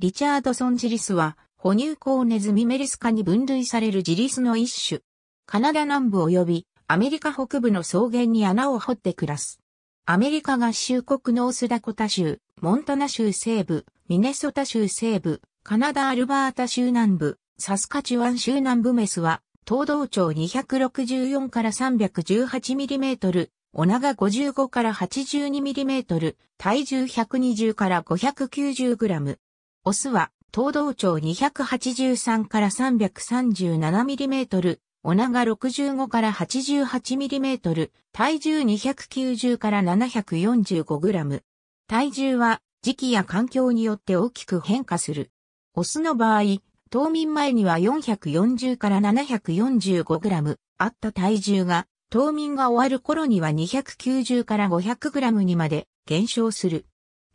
リチャードソンジリスは、哺乳口ネズミメリス科に分類されるジリスの一種。カナダ南部及びアメリカ北部の草原に穴を掘って暮らす。アメリカ合衆国ノースダコタ州、モンタナ州西部、ミネソタ州西部、カナダアルバータ州南部、サスカチュワン州南部メスは、東道長264から3 1 8トル、お長55から8 2トル、体重120から5 9 0ム。オスは、東道長283から3 3 7トル、おが65から8 8トル、体重290から7 4 5ム。体重は時期や環境によって大きく変化する。オスの場合、冬眠前には440から7 4 5ム、あった体重が、冬眠が終わる頃には290から5 0 0ムにまで減少する。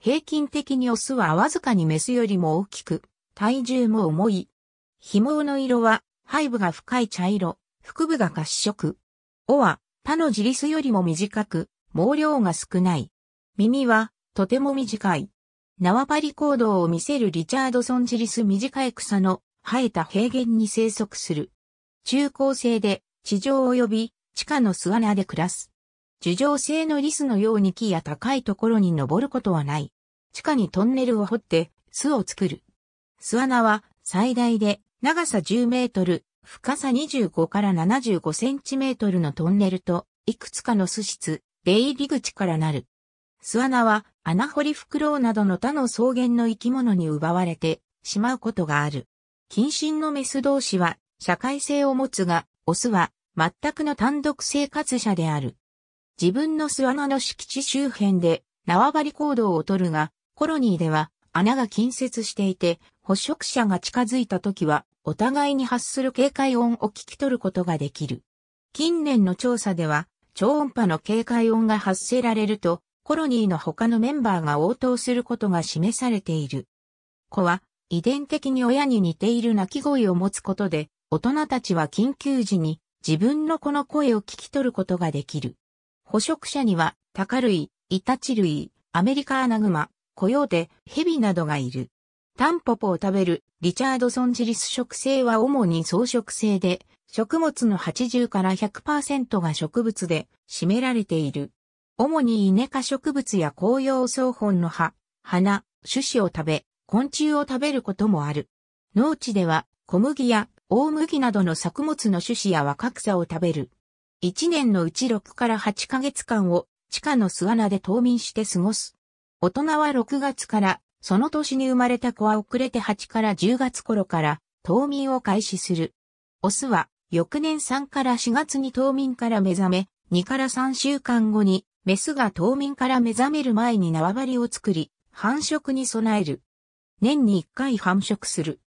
平均的にオスはわずかにメスよりも大きく、体重も重い。紐の色は、背部が深い茶色、腹部が褐色。尾は、他の自リスよりも短く、毛量が少ない。耳は、とても短い。縄張り行動を見せるリチャードソンジリス短い草の生えた平原に生息する。中高生で地上及び地下の巣穴で暮らす。樹上性のリスのように木や高いところに登ることはない。地下にトンネルを掘って巣を作る。巣穴は最大で長さ10メートル、深さ25から75センチメートルのトンネルと、いくつかの巣室、出入り口からなる。巣穴は穴掘りフクロウなどの他の草原の生き物に奪われてしまうことがある。近親のメス同士は社会性を持つが、オスは全くの単独生活者である。自分の巣穴の敷地周辺で縄張り行動をとるが、コロニーでは穴が近接していて、捕食者が近づいた時は、お互いに発する警戒音を聞き取ることができる。近年の調査では、超音波の警戒音が発せられると、コロニーの他のメンバーが応答することが示されている。子は、遺伝的に親に似ている鳴き声を持つことで、大人たちは緊急時に自分の子の声を聞き取ることができる。捕食者には、タカ類、イタチ類、アメリカアナグマ、コヨーテ、ヘビなどがいる。タンポポを食べるリチャードソンジリス植生は主に草食性で、食物の80から100%が植物で占められている。主にイネ科植物や紅葉草本の葉、花、種子を食べ、昆虫を食べることもある。農地では小麦や大麦などの作物の種子や若草を食べる。1年のうち6から8ヶ月間を地下の巣穴で冬眠して過ごす。大人は6月から、その年に生まれた子は遅れて8から10月頃から、冬眠を開始する。オスは、翌年3から4月に冬眠から目覚め、2から3週間後に、メスが冬眠から目覚める前に縄張りを作り、繁殖に備える。年に1回繁殖する。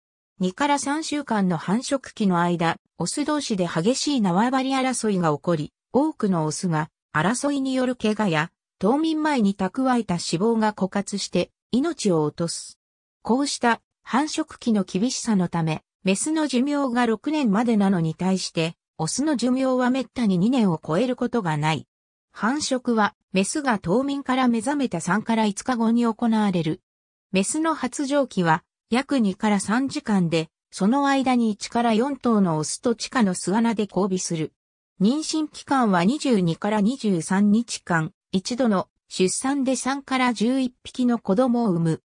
2から3週間の繁殖期の間、オス同士で激しい縄張り争いが起こり、多くのオスが争いによる怪我や冬眠前に蓄えた脂肪が枯渇して命を落とす。こうした繁殖期の厳しさのため、メスの寿命が6年までなのに対して、オスの寿命は滅多に2年を超えることがない。繁殖は、メスが冬眠から目覚めた3から5日後に行われる。メスの発情期は、約2から3時間で、その間に1から4頭のオスと地下の巣穴で交尾する。妊娠期間は22から23日間、一度の出産で3から11匹の子供を産む。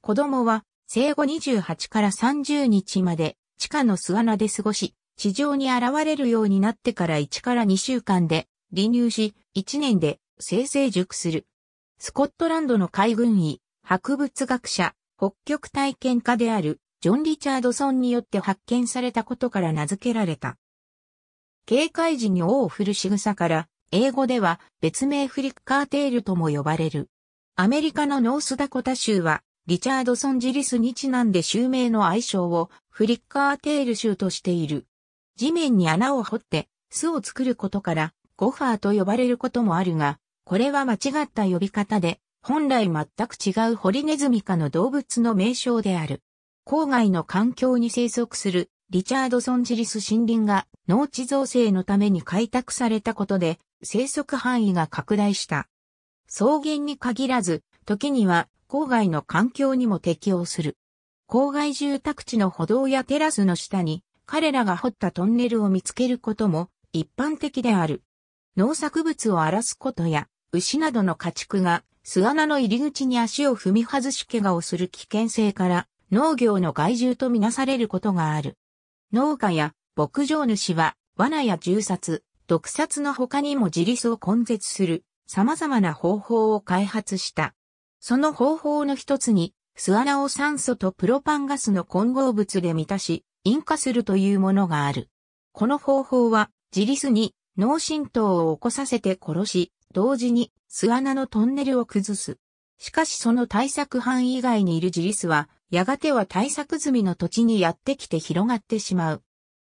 子供は生後28から30日まで地下の巣穴で過ごし、地上に現れるようになってから1から2週間で離乳し、1年で生成熟する。スコットランドの海軍医、博物学者、北極体験家であるジョン・リチャードソンによって発見されたことから名付けられた。警戒時に尾を振る仕草から、英語では別名フリッカーテールとも呼ばれる。アメリカのノースダコタ州は、リチャードソン・ジリスにちなんで州名の愛称をフリッカーテール州としている。地面に穴を掘って巣を作ることからゴファーと呼ばれることもあるが、これは間違った呼び方で、本来全く違うホリネズミ科の動物の名称である。郊外の環境に生息するリチャードソンジリス森林が農地造成のために開拓されたことで生息範囲が拡大した。草原に限らず、時には郊外の環境にも適応する。郊外住宅地の歩道やテラスの下に彼らが掘ったトンネルを見つけることも一般的である。農作物を荒らすことや牛などの家畜が巣穴の入り口に足を踏み外し怪我をする危険性から農業の害獣とみなされることがある。農家や牧場主は罠や銃殺、毒殺の他にも自立を根絶する様々な方法を開発した。その方法の一つに、巣穴を酸素とプロパンガスの混合物で満たし、引火するというものがある。この方法は、自立に脳震盪を起こさせて殺し、同時に巣穴のトンネルを崩す。しかしその対策範囲以外にいる自立は、やがては対策済みの土地にやってきて広がってしまう。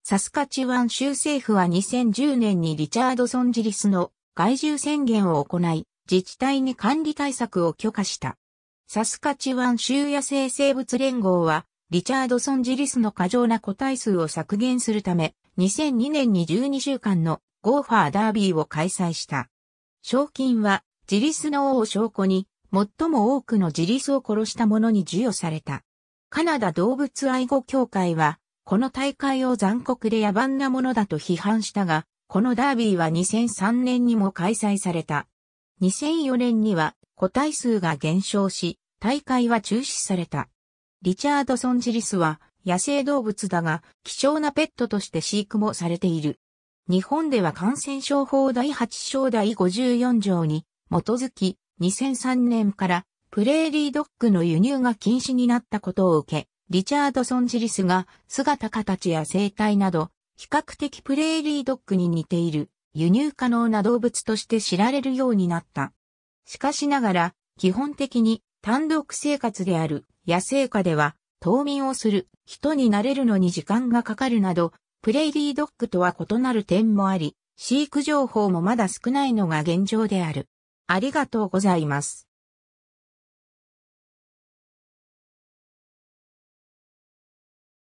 サスカチワン州政府は2010年にリチャードソン・ジリスの外住宣言を行い、自治体に管理対策を許可した。サスカチワン州野生生物連合は、リチャードソン・ジリスの過剰な個体数を削減するため、2002年に12週間のゴーファーダービーを開催した。賞金は、ジリスの王を証拠に、最も多くのジリスを殺した者に授与された。カナダ動物愛護協会は、この大会を残酷で野蛮なものだと批判したが、このダービーは2003年にも開催された。2004年には個体数が減少し、大会は中止された。リチャードソンジリスは野生動物だが、貴重なペットとして飼育もされている。日本では感染症法第8章第54条に基づき、2003年からプレーリードッグの輸入が禁止になったことを受け、リチャードソンジリスが姿形や生態など、比較的プレーリードッグに似ている輸入可能な動物として知られるようになった。しかしながら、基本的に単独生活である野生下では、冬眠をする人になれるのに時間がかかるなど、プレイリードッグとは異なる点もあり、飼育情報もまだ少ないのが現状である。ありがとうございます。